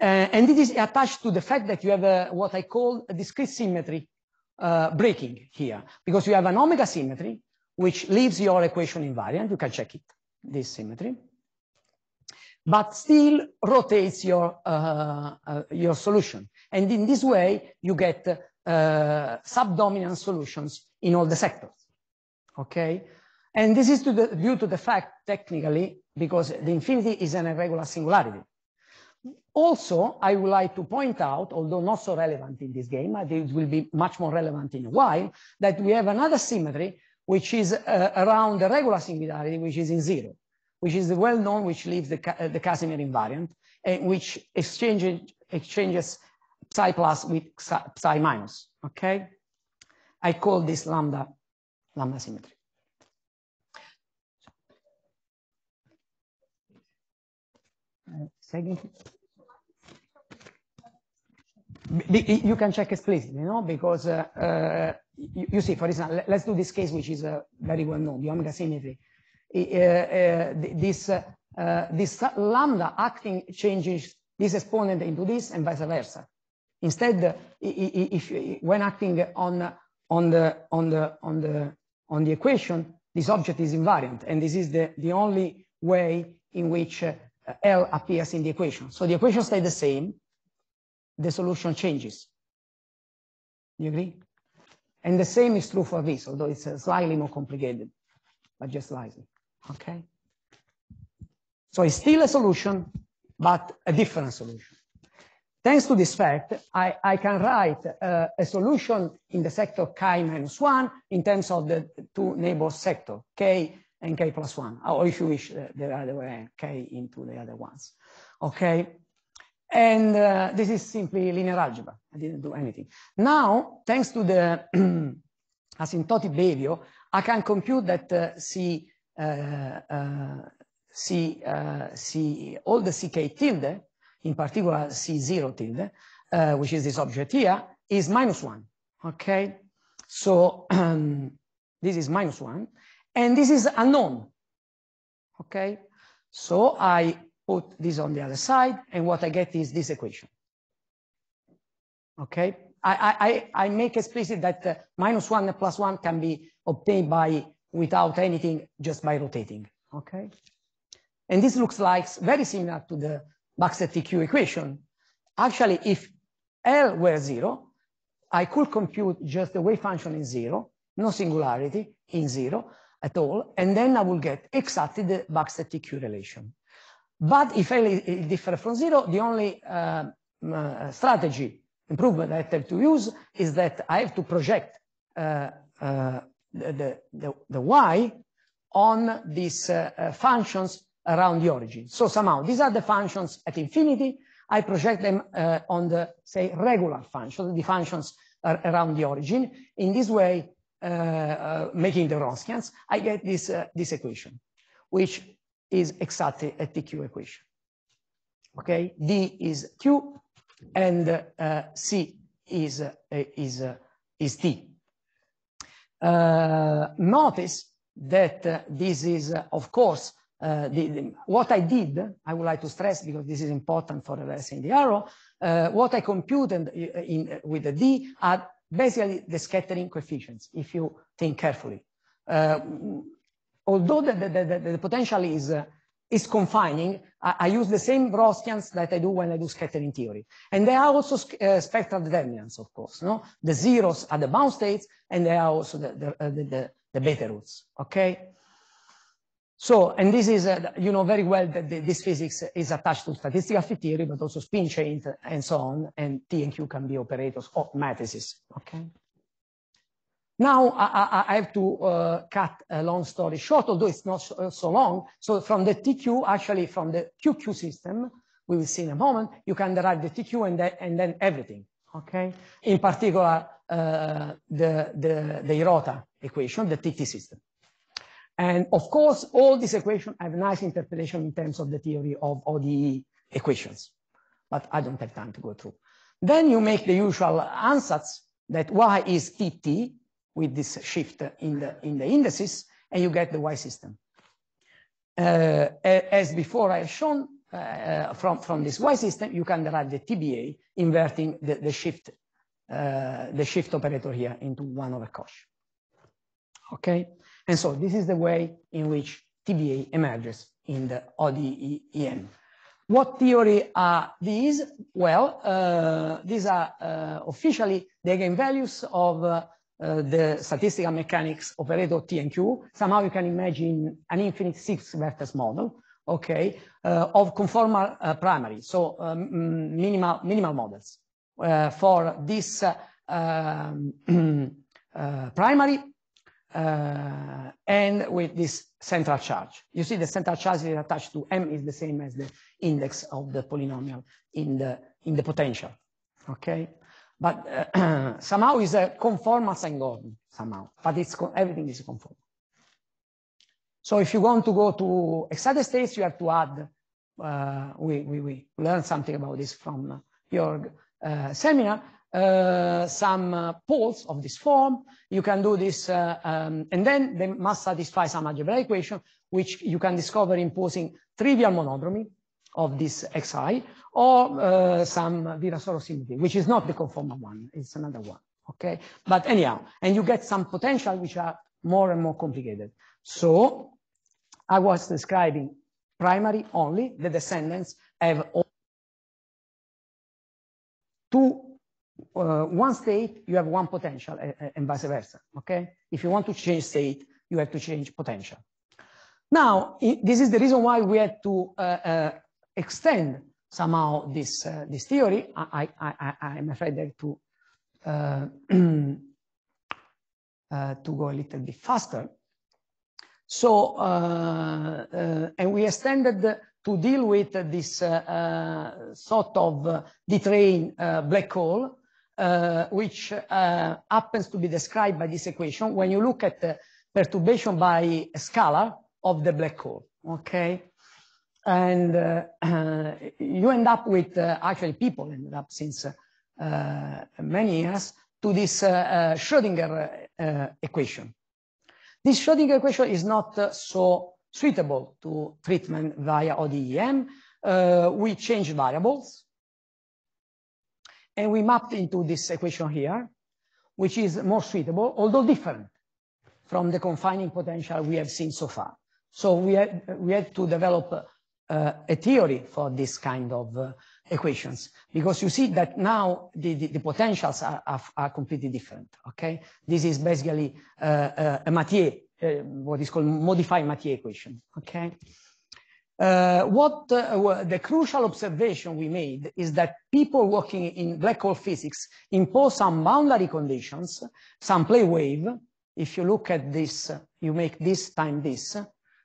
Uh, and it is attached to the fact that you have a, what I call a discrete symmetry uh, breaking here, because you have an omega symmetry, which leaves your equation invariant. You can check it, this symmetry, but still rotates your, uh, uh your solution. And in this way, you get uh, subdominant solutions in all the sectors, okay? And this is to the, due to the fact, technically, because the infinity is an irregular singularity. Also, I would like to point out, although not so relevant in this game, I think it will be much more relevant in a while, that we have another symmetry, which is uh, around the regular singularity, which is in zero, which is the well-known, which leaves the, uh, the Casimir invariant, and uh, which exchanges, exchanges psi plus with psi minus, okay? I call this lambda, lambda symmetry. you can check explicitly, you know, because uh, uh, you, you, see, for example, let's do this case, which is uh, very well known, the omega symmetry. Uh, uh, this uh, this lambda acting changes this exponent into this and vice versa. Instead, if, if when acting on on the on the on the on the equation, this object is invariant, and this is the the only way in which L appears in the equation. So the equation stays the same. The solution changes. You agree? And the same is true for this, although it's uh, slightly more complicated, but just slightly. Okay? So it's still a solution, but a different solution. Thanks to this fact, I, I can write uh, a solution in the sector k minus 1 in terms of the two neighbor sector, k and k plus 1, or if you wish, the other way, uh, k into the other ones. Okay? And uh, this is simply linear algebra. I didn't do anything. Now, thanks to the asymptotic behavior, I can compute that uh, C, uh, uh, C, C, all the CK tilde, in particular C0 tilde, which is this object here, is minus 1. Okay? So um, this is minus 1. And this is unknown, okay? So I put this on the other side, and what I get is this equation, okay? I, I, I make explicit that uh, minus one plus one can be obtained by without anything, just by rotating, okay? And this looks like very similar to the Baxter TQ equation. Actually, if L were zero, I could compute just the wave function in zero, no singularity in zero, at all, and then I will get exactly the Baxter-TQ relation. But if L is different from zero, the only uh, uh, strategy improvement I have to use is that I have to project uh, uh the, the, the, the, y on these uh, functions around the origin. So somehow these are the functions at infinity. I project them on the, say, regular functions, the functions around the origin. In this way, uh, uh, making the wrong scans, I get this, uh, this equation, which is exactly a TQ equation. Okay, D is Q and C is, is, is T. notice that this is, of course, uh, the, the, what I did, I would like to stress because this is important for reversing the arrow, uh, what I computed in, in, with the D are basically the scattering coefficients, if you think carefully. Uh, although the, the, the, the, potential is, uh, is confining, I, I, use the same Rostians that I do when I do scattering theory. And there are also uh, spectral determinants, of course. No, The zeros are the bound states, and there are also the, the, uh, the, the beta roots, okay? So, and this is, uh, you know very well that the, this physics is attached to statistical fit theory, but also spin chain and so on, and T and Q can be operators of matrices, okay? Now I, I, I have to uh, cut a long story short, although it's not so, uh, so long. So from the TQ, actually from the QQ system, we will see in a moment, you can derive the TQ and, the, and then everything, okay? In particular, uh, the, the, the Irota equation, the TT system. And of course, all these equations have nice interpretation in terms of the theory of ODE equations, but I don't have time to go through. Then you make the usual ansatz that y is tt with this shift in the, in the indices, and you get the y system. Uh, as before I have shown, uh, from, from this y system, you can derive the TBA inverting the, the shift uh, the shift operator here into 1 over cosh. Okay? And so this is the way in which TBA emerges in the ODEM. What theory are these? Well, uh, these are uh, officially the eigenvalues of uh, the statistical mechanics operator T and Q. Somehow you can imagine an infinite six vertex model, okay, uh, of conformal uh, primary, so um, minimal, minimal models. Uh, for this um, primary, uh, and with this central charge. You see the central charge is attached to m is the same as the index of the polynomial in the, in the potential, okay? But uh, somehow it's a conformal sign Gordon somehow, but it's everything is conformal. So if you want to go to excited states, you have to add, uh, we, we, we learn something about this from your uh, uh, seminar, uh, some uh, poles of this form. You can do this, uh, um, and then they must satisfy some algebraic equation, which you can discover imposing trivial monodromy of this xi or uh, some Virasoro symmetry, which is not the conformal one, it's another one, okay? But anyhow, and you get some potential which are more and more complicated. So I was describing primary only, the descendants have two uh, one state, you have one potential eh, eh, and vice versa, okay? If you want to change state, you have to change potential. Now, this is the reason why we had to uh, uh, extend somehow this, this theory. I, I, I, am afraid I to, to go a little bit faster. So, uh, uh, and we extended to deal with uh, this sort of detrained black hole uh, which uh, happens to be described by this equation when you look at the perturbation by a scalar of the black hole, okay? And uh, you end up with, uh, actually people ended up since uh, many years, to this uh, Schrodinger equation. This Schrodinger equation is not so suitable to treatment via ODEM. we change variables, and we mapped into this equation here, which is more suitable, although different from the confining potential we have seen so far. So we had, we had to develop uh, a theory for this kind of uh, equations, because you see that now the, the, the potentials are, are, are, completely different, okay? This is basically uh, uh a Matier, uh, what is called modified Matier equation, okay? Uh, what uh, the crucial observation we made is that people working in black hole physics impose some boundary conditions, some play wave. If you look at this, you make this time this,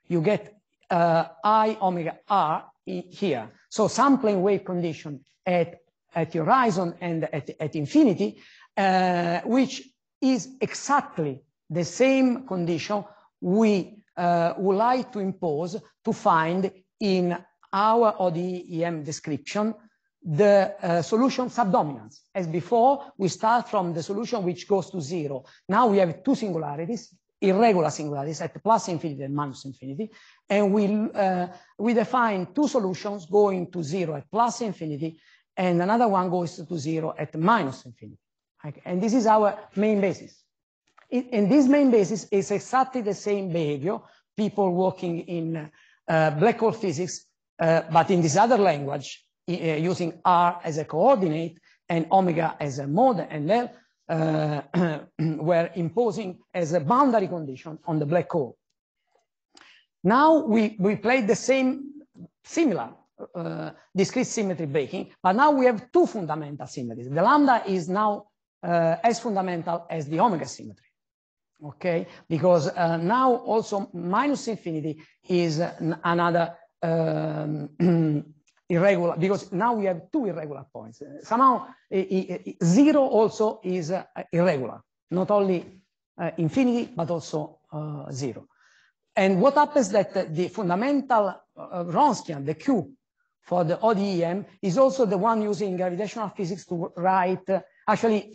you get uh, I omega R here. So some plane wave condition at, at the horizon and at, at infinity, uh, which is exactly the same condition we uh, would like to impose to find in our ODEM description the uh, solution subdominance. As before, we start from the solution which goes to zero. Now we have two singularities, irregular singularities at plus infinity and minus infinity, and we, uh, we define two solutions going to zero at plus infinity, and another one goes to zero at minus infinity. Okay. And this is our main basis. In, in this main basis is exactly the same behavior, people working in uh, black hole physics, uh, but in this other language, uh, using R as a coordinate and omega as a mode and L, uh, were imposing as a boundary condition on the black hole. Now we, we played the same similar uh, discrete symmetry breaking, but now we have two fundamental symmetries. The lambda is now uh, as fundamental as the omega symmetry okay? Because uh, now also minus infinity is another um, irregular, because now we have two irregular points. Somehow zero also is uh, irregular, not only uh, infinity, but also uh, zero. And what happens that the fundamental Ronskian, the Q for the ODEM, is also the one using gravitational physics to write, actually,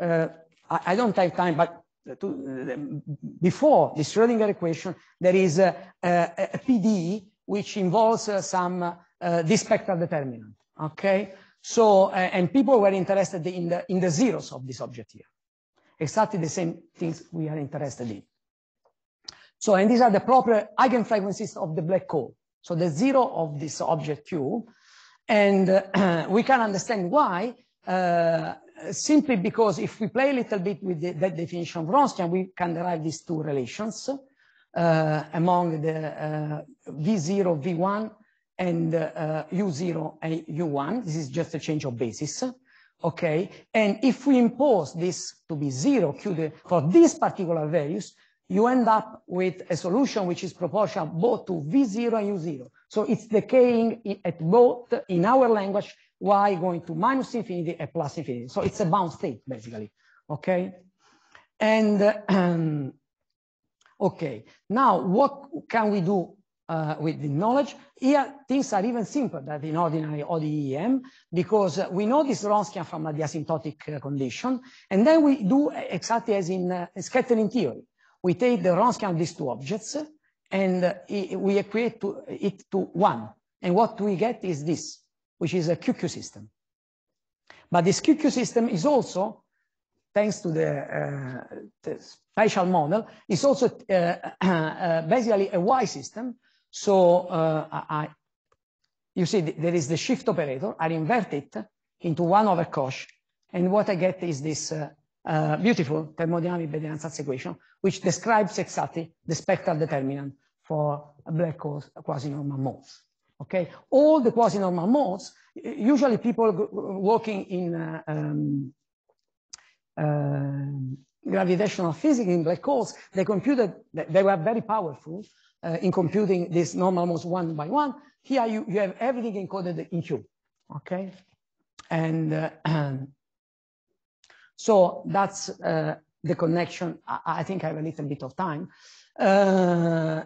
I, I don't have time, but uh, to, uh, before the Schrodinger equation, there is a, a, a PDE which involves uh, some uh, this spectral determinant. Okay, so uh, and people were interested in the in the zeros of this object here, exactly the same things we are interested in. So and these are the proper eigenfrequencies of the black hole. So the zero of this object Q, and uh, we can understand why uh, simply because if we play a little bit with the, that definition of Wronskian, we can derive these two relations uh, among the V0, uh, V1, and U0 uh, and U1. This is just a change of basis. Okay, and if we impose this to be zero for these particular values, you end up with a solution which is proportional both to V0 and U0. So it's decaying at both in our language y going to minus infinity and plus infinity. So it's a bound state, basically. Okay. And um, okay, now what can we do uh, with the knowledge? Here, things are even simpler than in ordinary ODEM because we know this Wronskian from the asymptotic uh, condition. And then we do exactly as in uh, scattering theory. We take the Wronskian of these two objects and uh, we equate to, it to one. And what we get is this which is a QQ system. But this QQ system is also, thanks to the, uh, the spatial model, is also uh, uh basically a Y system. So uh, I, you see, there is the shift operator. I invert it into 1 over cosh. And what I get is this uh, uh beautiful thermodynamic Bedelian equation, which describes exactly the spectral determinant for black holes quasi-normal modes okay? All the quasi-normal modes, usually people working in uh, um, uh, gravitational physics in black holes, they computed, they were very powerful uh, in computing these normal modes one by one. Here you, you have everything encoded in Q, okay? And uh, so that's uh, the connection. I, I, think I have a little bit of time. Uh,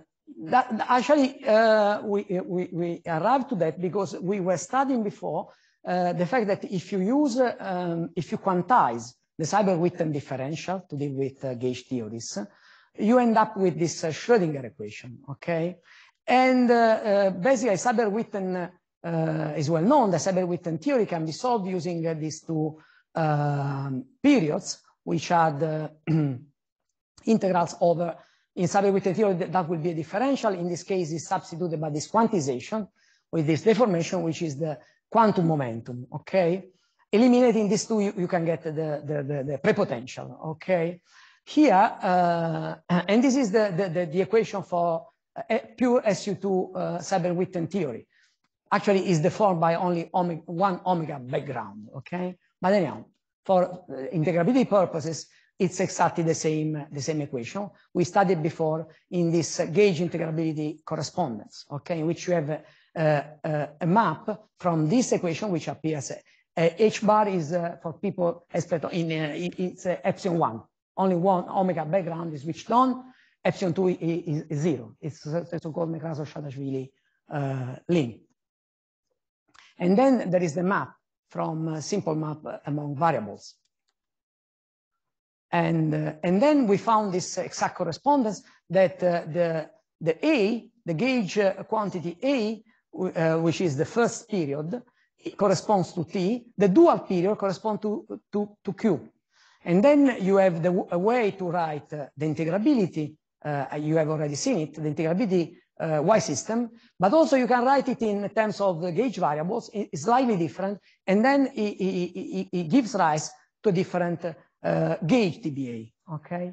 that actually uh, we, we, we, arrived to that because we were studying before uh, the fact that if you use, um, if you quantize the cyber-Witten differential to deal with uh, gauge theories, you end up with this uh, Schrodinger equation, okay? And uh, basically cyber-Witten is well known, the cyber-Witten theory can be solved using these two um, periods, which are the integrals over in subject theory, that will be a differential. In this case, is substituted by this quantization with this deformation, which is the quantum momentum, okay? Eliminating these two, you, you can get the, the, the, the prepotential, okay? Here, uh, and this is the, the, the, the equation for a uh, pure SU2 uh, cyber theory. Actually, is deformed by only omega, one omega background, okay? But anyhow, for uh, integrability purposes, it's exactly the same, the same equation. We studied before in this gauge integrability correspondence, okay, in which you have a, uh, a, uh, a map from this equation, which appears uh, H bar is uh, for people in, uh, it's uh, epsilon one. Only one omega background is switched on. Epsilon two is, is zero. It's the so-called Mekrazov-Shadashvili link. And then there is the map from simple map among variables. And, uh, and then we found this exact correspondence that uh, the, the A, the gauge uh, quantity A, uh, which is the first period, corresponds to T, the dual period corresponds to, to, to Q. And then you have the, a way to write the integrability, you have already seen it, the integrability uh, Y system, but also you can write it in terms of the gauge variables, it's slightly different, and then it, it, it, it gives rise to different uh, gauge TBA, okay?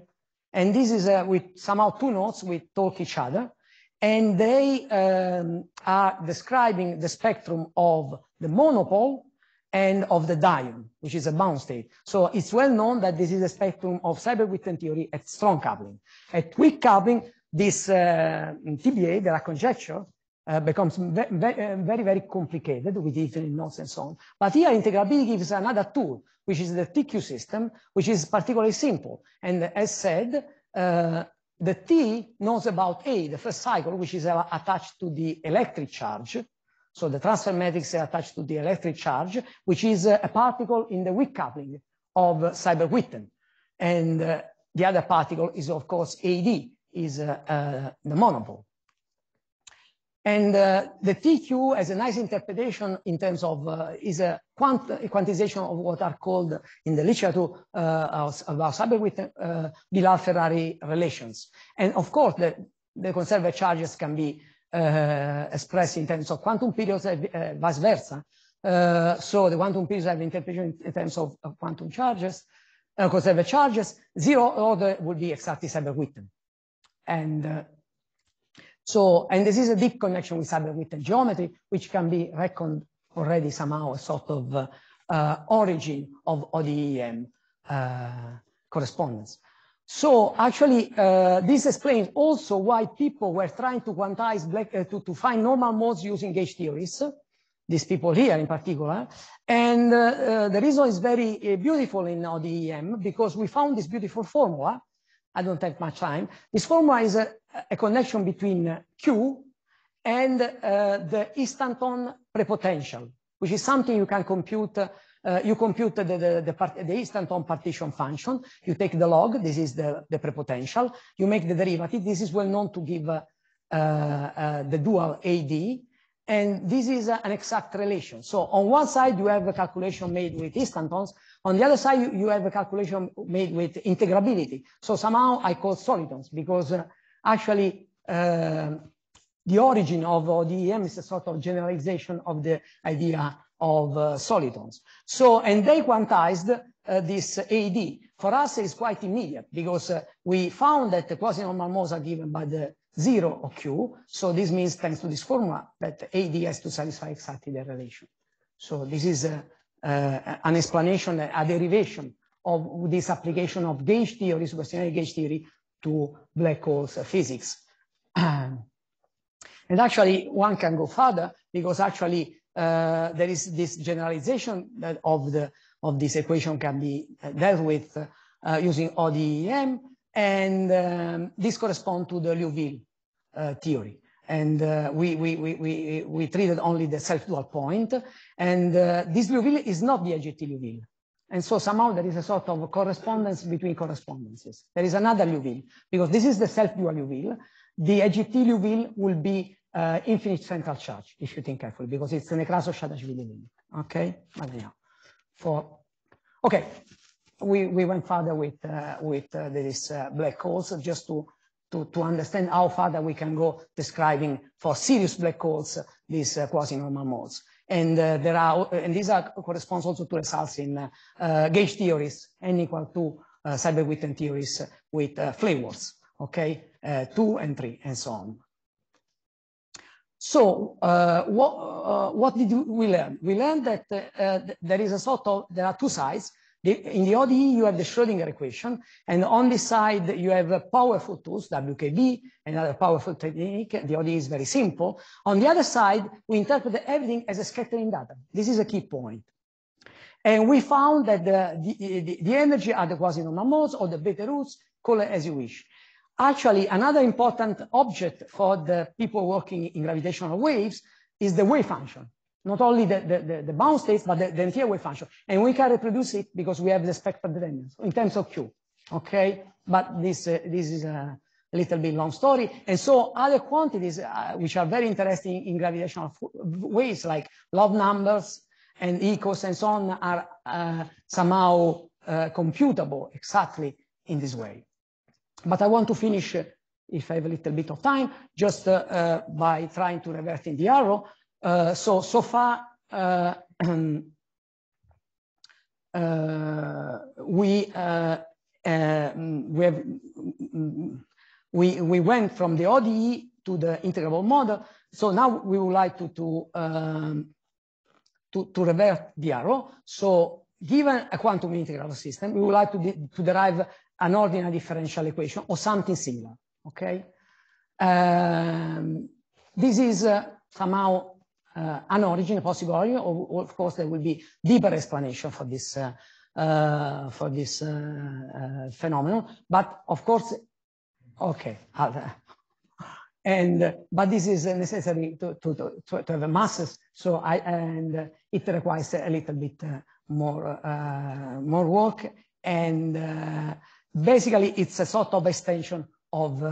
And this is uh, with somehow two nodes we talk each other, and they um, are describing the spectrum of the monopole and of the diode, which is a bound state. So it's well known that this is a spectrum of cyber theory at strong coupling. At weak coupling, this uh, TBA, there are conjecture, uh, becomes uh, very, very complicated with Italy knots and so on. But here integrability gives another tool, which is the TQ system, which is particularly simple. And as said, uh, the T knows about A, the first cycle, which is uh, attached to the electric charge. So the transfer matrix is attached to the electric charge, which is uh, a particle in the weak coupling of cyberwitten. And uh, the other particle is, of course, AD, is the monopole. And uh, the TQ has a nice interpretation in terms of uh, is a quant quantization of what are called in the literature uh, about cyberwit uh, Bilal-Ferrari relations. And of course, the, the conserved charges can be uh, expressed in terms of quantum periods and uh, vice versa. Uh, so the quantum periods have interpretation in terms of, of quantum charges, conserved charges. Zero order would be exactly cyberwitten. And so, and this is a deep connection with cyber geometry, which can be reckoned already somehow a sort of uh, uh, origin of ODEM uh, correspondence. So actually, uh, this explains also why people were trying to quantize black, uh, to, to, find normal modes using gauge theories, these people here in particular. And uh, the reason is very beautiful in ODEM because we found this beautiful formula I don't have much time. This formula is a, uh, a connection between uh, Q and uh, the instanton prepotential, which is something you can compute. Uh, uh you compute the, the, the, part, the instanton partition function. You take the log, this is the, the prepotential. You make the derivative. This is well known to give uh, the dual AD. And this is an exact relation. So on one side, you have a calculation made with instantons. On the other side, you, you have a calculation made with integrability. So somehow I call solitons because uh, actually uh, the origin of ODEM is a sort of generalization of the idea of uh, solitons. So, and they quantized uh, this AD. For us, it's quite immediate because uh, we found that the quasi-normal modes are given by the zero of Q. So this means, thanks to this formula, that AD has to satisfy exactly the relation. So this is uh, uh, an explanation, a derivation of this application of gauge theory, supersymmetric gauge theory, to black holes physics. and actually, one can go further because actually uh, there is this generalization that of the of this equation can be dealt with uh, using ODEM, and um, this corresponds to the Liouville uh, theory and uh, we, we, we, we, treated only the self-dual point. And uh, this Liouville is not the IGT Liouville. And so somehow there is a sort of correspondence between correspondences. There is another Liouville, because this is the self-dual Liouville. The IGT Liouville will be uh, infinite central charge, if you think carefully, because it's the Nekrasov-Shadashvili limit. Okay? For, okay, we, we went further with, uh, with uh, uh, black holes just to to, to understand how far that we can go describing for serious black holes these uh, quasi-normal modes. And uh, there are, and these are corresponds also to results in uh, gauge theories, n equal to uh, Cyber-Witten theories with flavors, okay, two and three, and so on. So uh, what, uh, what did we learn? We learned that uh, there is a sort of, there are two sides. The, in the ODE, you have the Schrodinger equation, and on this side, you have uh, powerful tools, WKB, another powerful technique. The ODE is very simple. On the other side, we interpret everything as a scattering data. This is a key point. And we found that the, the, the, the energy are the quasi-normal modes or the beta roots, call it as you wish. Actually, another important object for the people working in gravitational waves is the wave function not only the, the, the, the bound states, but the, the, entire wave function. And we can reproduce it because we have the spectral dependence in terms of Q, okay? But this, uh, this is a little bit long story. And so other quantities, uh, which are very interesting in gravitational waves, like log numbers and ecos and so on, are uh, somehow uh, computable exactly in this way. But I want to finish, uh, if I have a little bit of time, just uh, by trying to revert in the arrow. Uh, so, so far, uh, uh, we, uh, um, we, have, mm, we, we went from the ODE to the integrable model. So now we would like to, to, um, to, to revert the arrow. So given a quantum integral system, we would like to, de to derive an ordinary differential equation or something similar, okay? Um, this is uh, somehow Eh, an origin, possible origin, of course there will be deeper explanation for this eh, eh, for this phenomenon. But of course, okay, ah, and but this is necessary to, to, to, have masses. So I and it requires a little bit more more work and basically it's a sort of extension of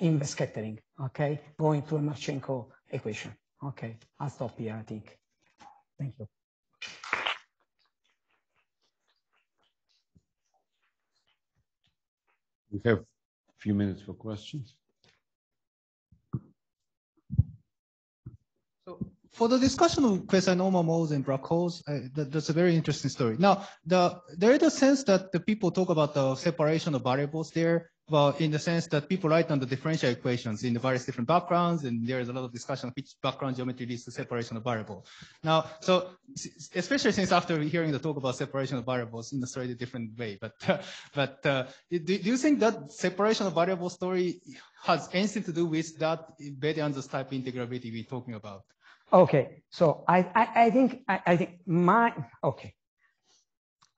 inverse scattering, okay, going to a Marchenko equation. Okay, I'll stop here, I think. Thank you. We have a few minutes for questions. So for the discussion of Quesanoma normal modes and black holes, uh, that's a very interesting story. Now, the, there is a sense that the people talk about the separation of variables there, well, in the sense that people write on the differential equations in the various different backgrounds, and there is a lot of discussion of which background geometry leads to separation of variable. Now, so especially since after hearing the talk about separation of variables in a slightly different way, but but uh, do, do, you think that separation of variable story has anything to do with that Betty type integrability we're talking about? Okay, so I I, I think I, I think my okay.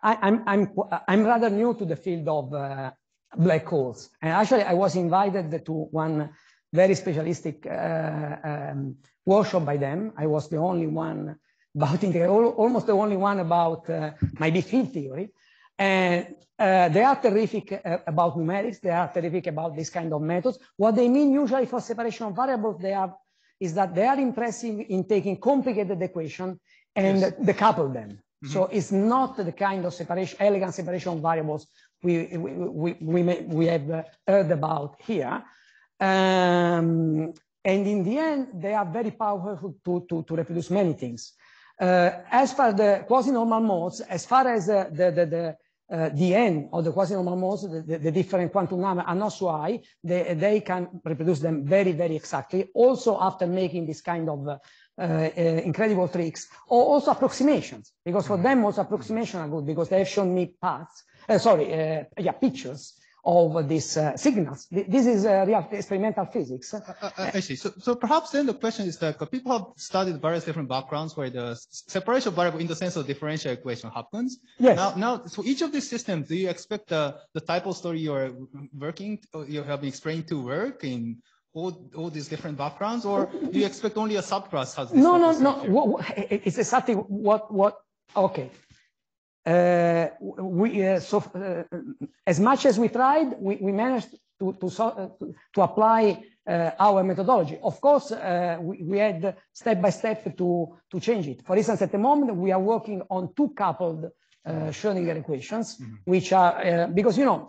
I, am I'm, I'm, I'm rather new to the field of uh, black holes. And actually, I was invited to one very specialistic uh, um, workshop by them. I was the only one about integral, almost the only one about uh, my big field theory. And uh, they are terrific uh, about numerics. They are terrific about this kind of methods. What they mean usually for separation of variables they are, is that they are impressive in taking complicated equation and yes. decouple them. Mm -hmm. So it's not the kind of separation, elegant separation of variables we, we, we, we, may, we have heard about here. Um, and in the end, they are very powerful to, to, to reproduce many things. Uh, as far the quasi-normal modes, as far as uh, the, the, the uh, the end of the quasi-normal modes, the, the, the, different quantum number are not so high, they, they can reproduce them very, very exactly, also after making this kind of uh, uh, incredible tricks, or also approximations, because for mm-hmm. them also approximations are good, because they have shown me paths uh, sorry, uh, yeah, pictures of these uh, signals. This is real experimental physics. I see. So, so perhaps then the question is that people have studied various different backgrounds where the separation variable in the sense of differential equation happens. Yes. Now, now so each of these systems, do you expect the, the type of story you're working, you have been to work in all, all these different backgrounds, or do you expect only a subclass has this? No, no, no. What, what, it's exactly what, what, okay uh, we, uh, so, uh, as much as we tried, we, we managed to, to, so, uh, to apply uh, our methodology. Of course, uh, we, we, had step by step to, to change it. For instance, at the moment, we are working on two coupled Schrodinger equations, mm -hmm. which are, because, you know,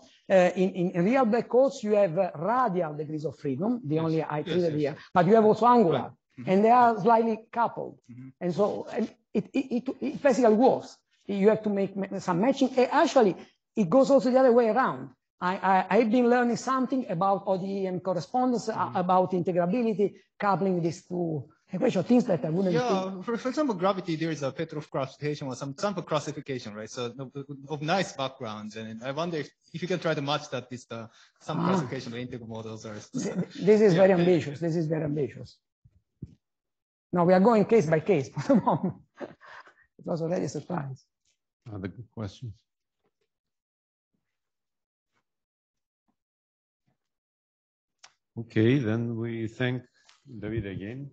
in, in real black holes, you have radial degrees of freedom, the yes. only I treated yes, yes, here, but you have also angular, right. mm -hmm. and they are slightly coupled. Mm -hmm. And so and it, it, it, it basically works you have to make some matching. And eh, actually, it goes also the other way around. I, I, have been learning something about ODE and correspondence, uh, mm about integrability, coupling these two equations, things that I wouldn't Yeah, for, for, example, gravity, there is a Petrov classification or some sample classification, right? So of nice backgrounds. And I wonder if, if you can try to match that with the, some ah. classification of integral models. Or, this is yeah. very ambitious. This is very ambitious. Now we are going case by case for the moment. it was already a surprise. Other questions? Okay, then we thank David again.